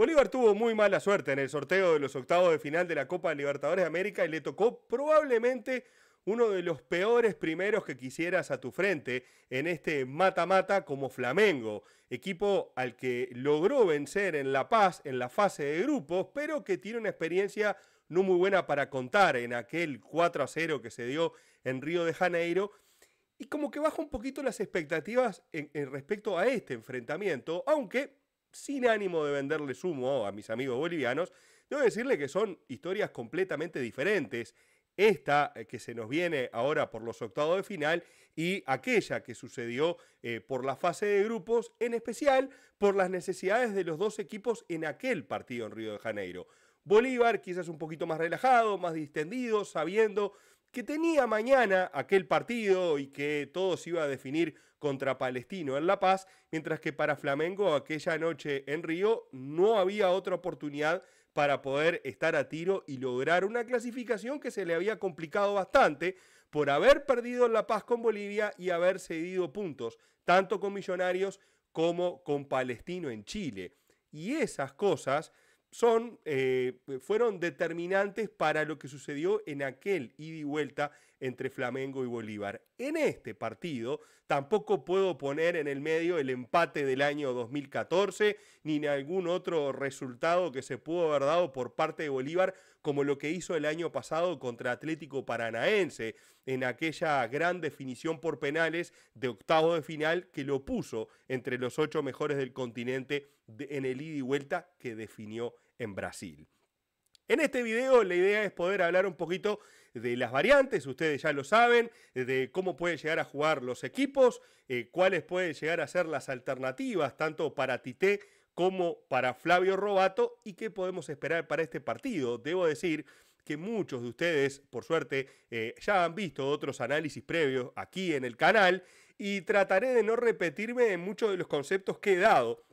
Bolívar tuvo muy mala suerte en el sorteo de los octavos de final de la Copa Libertadores de América y le tocó probablemente uno de los peores primeros que quisieras a tu frente en este mata-mata como Flamengo, equipo al que logró vencer en La Paz en la fase de grupos, pero que tiene una experiencia no muy buena para contar en aquel 4 a 0 que se dio en Río de Janeiro. Y como que baja un poquito las expectativas en respecto a este enfrentamiento, aunque sin ánimo de venderle sumo a mis amigos bolivianos, debo decirle que son historias completamente diferentes. Esta eh, que se nos viene ahora por los octavos de final y aquella que sucedió eh, por la fase de grupos, en especial por las necesidades de los dos equipos en aquel partido en Río de Janeiro. Bolívar quizás un poquito más relajado, más distendido, sabiendo que tenía mañana aquel partido y que todo se iba a definir contra Palestino en La Paz, mientras que para Flamengo aquella noche en Río no había otra oportunidad para poder estar a tiro y lograr una clasificación que se le había complicado bastante por haber perdido en La Paz con Bolivia y haber cedido puntos, tanto con Millonarios como con Palestino en Chile. Y esas cosas son, eh, fueron determinantes para lo que sucedió en aquel ida y vuelta entre Flamengo y Bolívar. En este partido tampoco puedo poner en el medio el empate del año 2014 ni algún otro resultado que se pudo haber dado por parte de Bolívar como lo que hizo el año pasado contra Atlético Paranaense en aquella gran definición por penales de octavo de final que lo puso entre los ocho mejores del continente en el ida y vuelta que definió en Brasil. En este video la idea es poder hablar un poquito de las variantes, ustedes ya lo saben, de cómo pueden llegar a jugar los equipos, eh, cuáles pueden llegar a ser las alternativas, tanto para Tite como para Flavio Robato, y qué podemos esperar para este partido. Debo decir que muchos de ustedes, por suerte, eh, ya han visto otros análisis previos aquí en el canal, y trataré de no repetirme en muchos de los conceptos que he dado.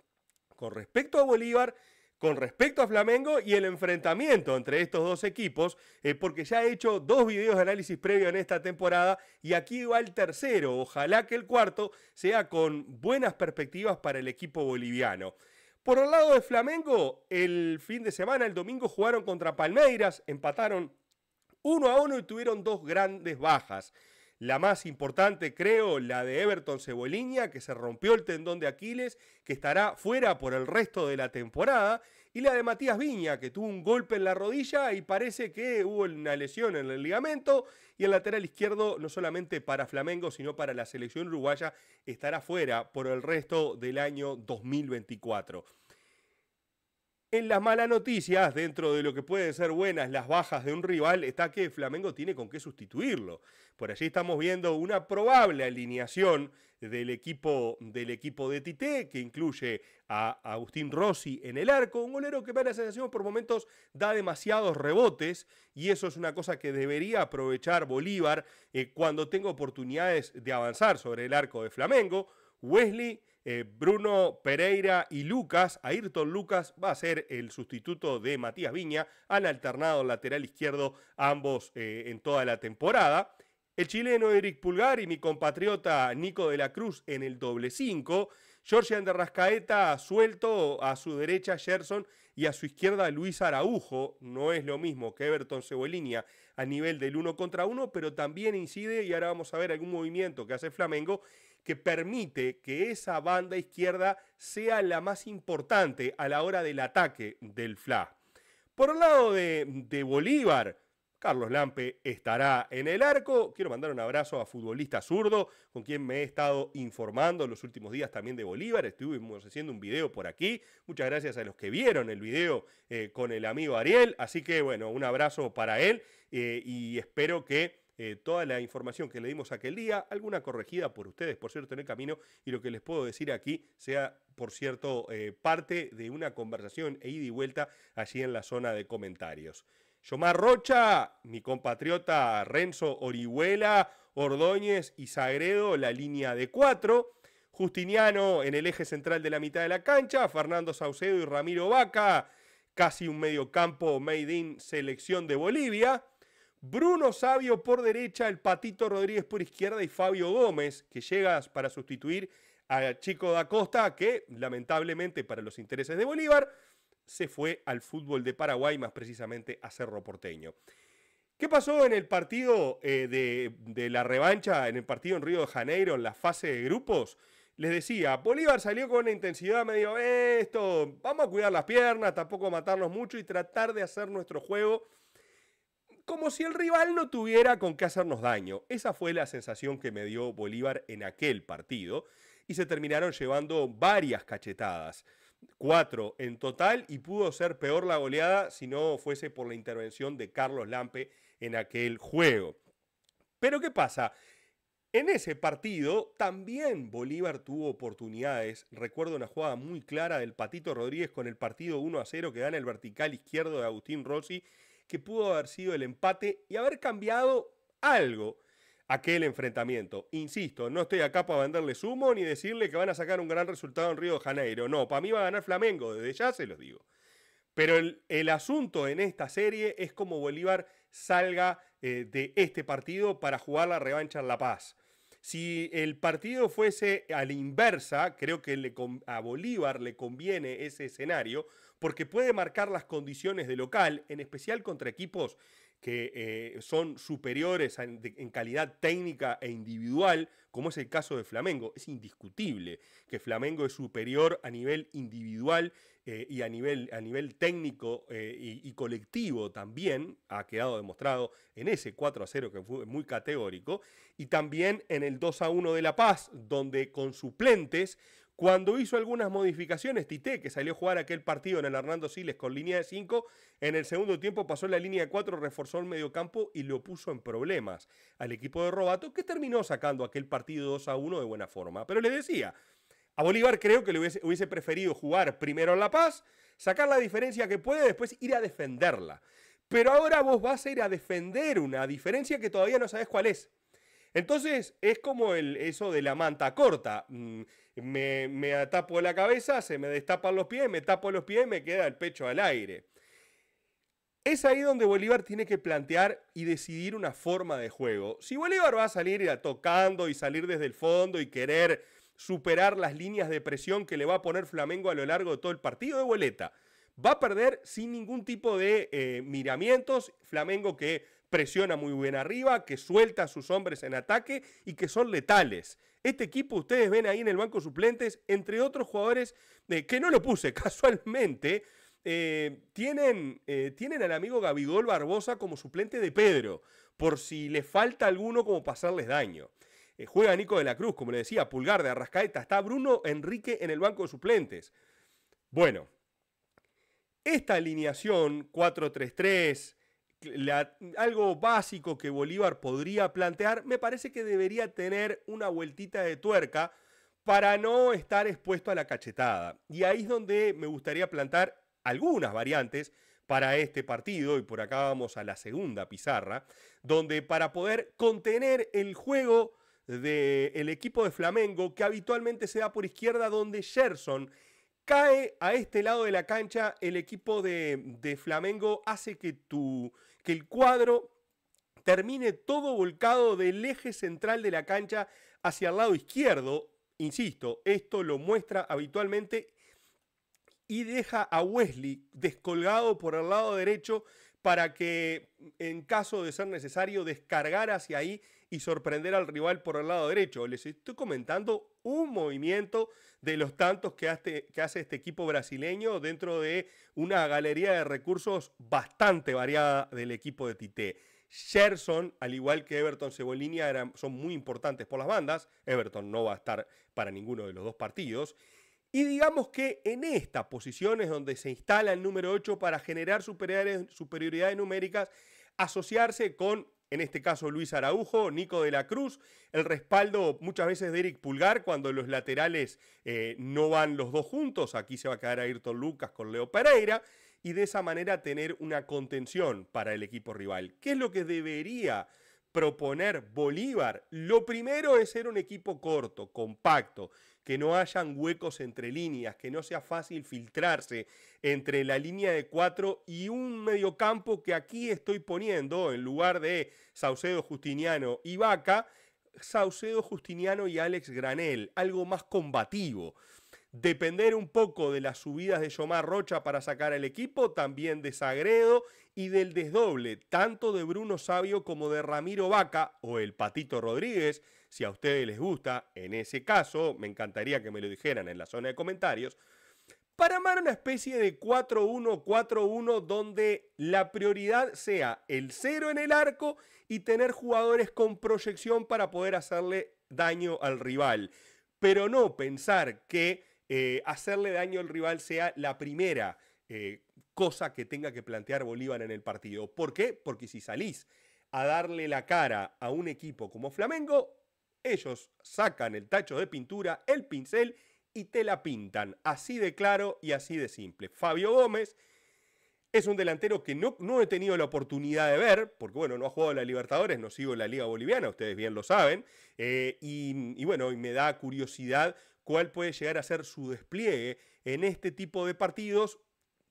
Con respecto a Bolívar, con respecto a Flamengo y el enfrentamiento entre estos dos equipos, eh, porque ya he hecho dos videos de análisis previo en esta temporada y aquí va el tercero, ojalá que el cuarto sea con buenas perspectivas para el equipo boliviano. Por el lado de Flamengo, el fin de semana, el domingo, jugaron contra Palmeiras, empataron uno a uno y tuvieron dos grandes bajas. La más importante, creo, la de Everton Cebolinha, que se rompió el tendón de Aquiles, que estará fuera por el resto de la temporada. Y la de Matías Viña, que tuvo un golpe en la rodilla y parece que hubo una lesión en el ligamento. Y el lateral izquierdo, no solamente para Flamengo, sino para la selección uruguaya, estará fuera por el resto del año 2024. En las malas noticias, dentro de lo que pueden ser buenas las bajas de un rival, está que Flamengo tiene con qué sustituirlo. Por allí estamos viendo una probable alineación del equipo, del equipo de Tite, que incluye a Agustín Rossi en el arco, un golero que para la sensación por momentos da demasiados rebotes y eso es una cosa que debería aprovechar Bolívar eh, cuando tenga oportunidades de avanzar sobre el arco de Flamengo. Wesley, eh, Bruno Pereira y Lucas. Ayrton Lucas va a ser el sustituto de Matías Viña. Han alternado lateral izquierdo ambos eh, en toda la temporada. El chileno Eric Pulgar y mi compatriota Nico de la Cruz en el doble 5. Jorge Anderrascaeta suelto, a su derecha Gerson y a su izquierda Luis Araujo. No es lo mismo que Everton Cebolinha a nivel del uno contra uno, pero también incide, y ahora vamos a ver algún movimiento que hace Flamengo, que permite que esa banda izquierda sea la más importante a la hora del ataque del FLA. Por el lado de, Bolívar, Carlos Lampe estará en el arco. Quiero mandar un abrazo a futbolista zurdo, con quien me he estado informando los últimos días también de Bolívar. Estuvimos haciendo un video por aquí. Muchas gracias a los que vieron el video eh, con el amigo Ariel. Así que bueno, un abrazo para él eh, y espero que eh, toda la información que le dimos aquel día, alguna corregida por ustedes, por cierto, en el camino, y lo que les puedo decir aquí sea, por cierto, eh, parte de una conversación e ida y vuelta allí en la zona de comentarios. Yomar Rocha, mi compatriota Renzo Orihuela, Ordóñez y Sagredo, la línea de cuatro. Justiniano en el eje central de la mitad de la cancha, Fernando Saucedo y Ramiro Vaca, casi un medio campo made in selección de Bolivia. Bruno Sabio por derecha, el Patito Rodríguez por izquierda y Fabio Gómez, que llega para sustituir a Chico da Costa, que lamentablemente para los intereses de Bolívar se fue al fútbol de Paraguay, más precisamente a Cerro Porteño. ¿Qué pasó en el partido eh, de, la revancha, en el partido en Río de Janeiro, en la fase de grupos? Les decía, Bolívar salió con una intensidad medio, eh, esto, vamos a cuidar las piernas, tampoco matarnos mucho y tratar de hacer nuestro juego como si el rival no tuviera con qué hacernos daño. Esa fue la sensación que me dio Bolívar en aquel partido y se terminaron llevando varias cachetadas. Cuatro en total y pudo ser peor la goleada si no fuese por la intervención de Carlos Lampe en aquel juego. Pero ¿qué pasa? En ese partido también Bolívar tuvo oportunidades. Recuerdo una jugada muy clara del Patito Rodríguez con el partido 1 a 0 que da en el vertical izquierdo de Agustín Rossi que pudo haber sido el empate y haber cambiado algo aquel enfrentamiento. Insisto, no estoy acá para venderle sumo ni decirle que van a sacar un gran resultado en Río de Janeiro. No, para mí va a ganar Flamengo, desde ya se los digo. Pero el, asunto en esta serie es cómo Bolívar salga eh, de este partido para jugar la revancha en La Paz. Si el partido fuese a la inversa, creo que le, a Bolívar le conviene ese escenario, porque puede marcar las condiciones de local, en especial contra equipos que eh, son superiores en, calidad técnica e individual, como es el caso de Flamengo. Es indiscutible que Flamengo es superior a nivel individual eh, y a nivel, a nivel técnico eh, y, y, colectivo también, ha quedado demostrado en ese 4 a 0 que fue muy categórico, y también en el 2 a 1 de La Paz, donde con suplentes cuando hizo algunas modificaciones, Tite, que salió a jugar aquel partido en el Hernando Siles con línea de 5, en el segundo tiempo pasó la línea de 4, reforzó el mediocampo y lo puso en problemas al equipo de Robato, que terminó sacando aquel partido 2 a 1 de buena forma. Pero le decía, a Bolívar creo que le hubiese, preferido jugar primero en La Paz, sacar la diferencia que puede, después ir a defenderla. Pero ahora vos vas a ir a defender una diferencia que todavía no sabes cuál es. Entonces es como el, eso de la manta corta. Mm, me, me atapo la cabeza, se me destapan los pies, me tapo los pies, me queda el pecho al aire. Es ahí donde Bolívar tiene que plantear y decidir una forma de juego. Si Bolívar va a salir tocando y salir desde el fondo y querer superar las líneas de presión que le va a poner Flamengo a lo largo de todo el partido de boleta, va a perder sin ningún tipo de eh, miramientos. Flamengo que presiona muy bien arriba, que suelta a sus hombres en ataque y que son letales. Este equipo ustedes ven ahí en el banco suplentes, entre otros jugadores eh, que no lo puse casualmente, eh, tienen, eh, tienen al amigo Gabigol Barbosa como suplente de Pedro, por si le falta alguno como pasarles daño. juega Nico de la Cruz, como le decía, Pulgar de Arrascaeta, está Bruno Enrique en el banco de suplentes. Bueno, esta alineación 4-3-3 algo básico que Bolívar podría plantear, me parece que debería tener una vueltita de tuerca para no estar expuesto a la cachetada. Y ahí es donde me gustaría plantar algunas variantes para este partido, y por acá vamos a la segunda pizarra, donde para poder contener el juego del el equipo de Flamengo, que habitualmente se da por izquierda, donde Gerson cae a este lado de la cancha, el equipo de, de Flamengo hace que tu que el cuadro termine todo volcado del eje central de la cancha hacia el lado izquierdo. Insisto, esto lo muestra habitualmente y deja a Wesley descolgado por el lado derecho para que en caso de ser necesario descargar hacia ahí y sorprender al rival por el lado derecho. Les estoy comentando un movimiento de los tantos que hace, que hace este equipo brasileño dentro de una galería de recursos bastante variada del equipo de Tite. Gerson, al igual que Everton Cebolinia, son muy importantes por las bandas. Everton no va a estar para ninguno de los dos partidos. Y digamos que en esta posición es donde se instala el número 8 para generar superioridades, superioridades numéricas, asociarse con, en este caso, Luis Araujo, Nico de la Cruz, el respaldo muchas veces de Eric Pulgar cuando los laterales eh, no van los dos juntos, aquí se va a quedar Ayrton Lucas con Leo Pereira, y de esa manera tener una contención para el equipo rival. ¿Qué es lo que debería proponer Bolívar, lo primero es ser un equipo corto, compacto, que no hayan huecos entre líneas, que no sea fácil filtrarse entre la línea de cuatro y un mediocampo que aquí estoy poniendo en lugar de Saucedo, Justiniano y Vaca, Saucedo, Justiniano y Alex Granel, algo más combativo depender un poco de las subidas de Yomar Rocha para sacar al equipo, también de Sagredo y del desdoble tanto de Bruno Sabio como de Ramiro Vaca o el Patito Rodríguez, si a ustedes les gusta, en ese caso me encantaría que me lo dijeran en la zona de comentarios, para amar una especie de 4-1-4-1 donde la prioridad sea el cero en el arco y tener jugadores con proyección para poder hacerle daño al rival pero no pensar que eh, hacerle daño al rival sea la primera eh, cosa que tenga que plantear Bolívar en el partido. ¿Por qué? Porque si salís a darle la cara a un equipo como Flamengo, ellos sacan el tacho de pintura, el pincel y te la pintan. Así de claro y así de simple. Fabio Gómez es un delantero que no, he tenido la oportunidad de ver, porque bueno, no ha jugado la Libertadores, no sigo la Liga Boliviana, ustedes bien lo saben, eh, y, bueno, y me da curiosidad cuál puede llegar a ser su despliegue en este tipo de partidos,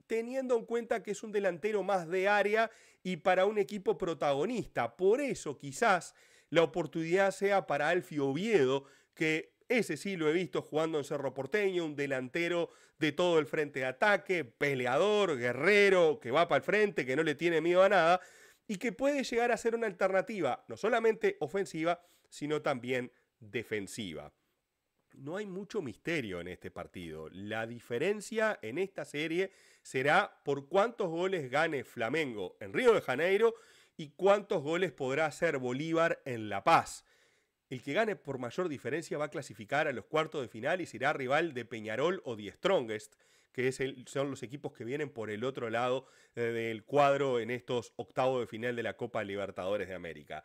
teniendo en cuenta que es un delantero más de área y para un equipo protagonista. Por eso quizás la oportunidad sea para Alfio Oviedo, que ese sí lo he visto jugando en Cerro Porteño, un delantero de todo el frente de ataque, peleador, guerrero, que va para el frente, que no le tiene miedo a nada, y que puede llegar a ser una alternativa, no solamente ofensiva, sino también defensiva no hay mucho misterio en este partido. La diferencia en esta serie será por cuántos goles gane Flamengo en Río de Janeiro y cuántos goles podrá hacer Bolívar en La Paz. El que gane por mayor diferencia va a clasificar a los cuartos de final y será rival de Peñarol o The Strongest, que son los equipos que vienen por el otro lado eh, del cuadro en estos octavos de final de la Copa Libertadores de América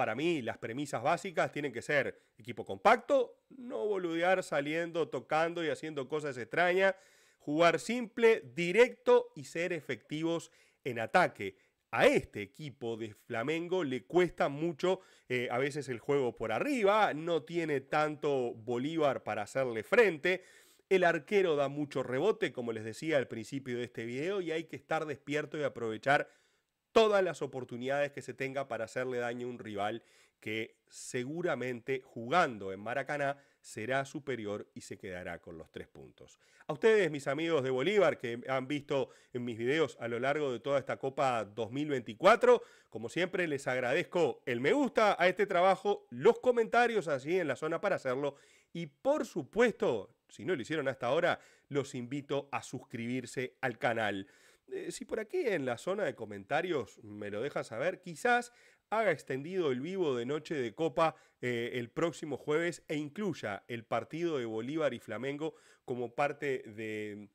para mí las premisas básicas tienen que ser equipo compacto, no boludear saliendo, tocando y haciendo cosas extrañas, jugar simple, directo y ser efectivos en ataque. A este equipo de Flamengo le cuesta mucho eh, a veces el juego por arriba, no tiene tanto Bolívar para hacerle frente. El arquero da mucho rebote, como les decía al principio de este video, y hay que estar despierto y aprovechar todas las oportunidades que se tenga para hacerle daño a un rival que seguramente jugando en Maracaná será superior y se quedará con los tres puntos. A ustedes, mis amigos de Bolívar, que han visto en mis videos a lo largo de toda esta Copa 2024, como siempre les agradezco el me gusta a este trabajo, los comentarios así en la zona para hacerlo y por supuesto, si no lo hicieron hasta ahora, los invito a suscribirse al canal. Eh, si por aquí en la zona de comentarios me lo dejas saber, quizás haga extendido el vivo de noche de Copa eh, el próximo jueves e incluya el partido de Bolívar y Flamengo como parte de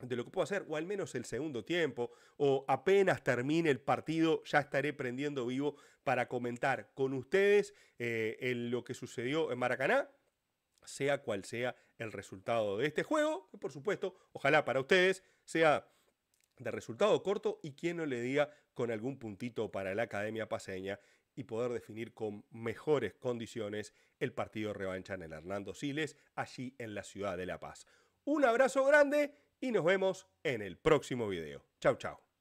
de lo que puedo hacer, o al menos el segundo tiempo, o apenas termine el partido, ya estaré prendiendo vivo para comentar con ustedes eh, lo que sucedió en Maracaná, sea cual sea el resultado de este juego, que por supuesto, ojalá para ustedes sea de resultado corto y quien no le diga con algún puntito para la Academia Paseña y poder definir con mejores condiciones el partido revancha en el Hernando Siles, allí en la ciudad de La Paz. Un abrazo grande y nos vemos en el próximo video. chao chao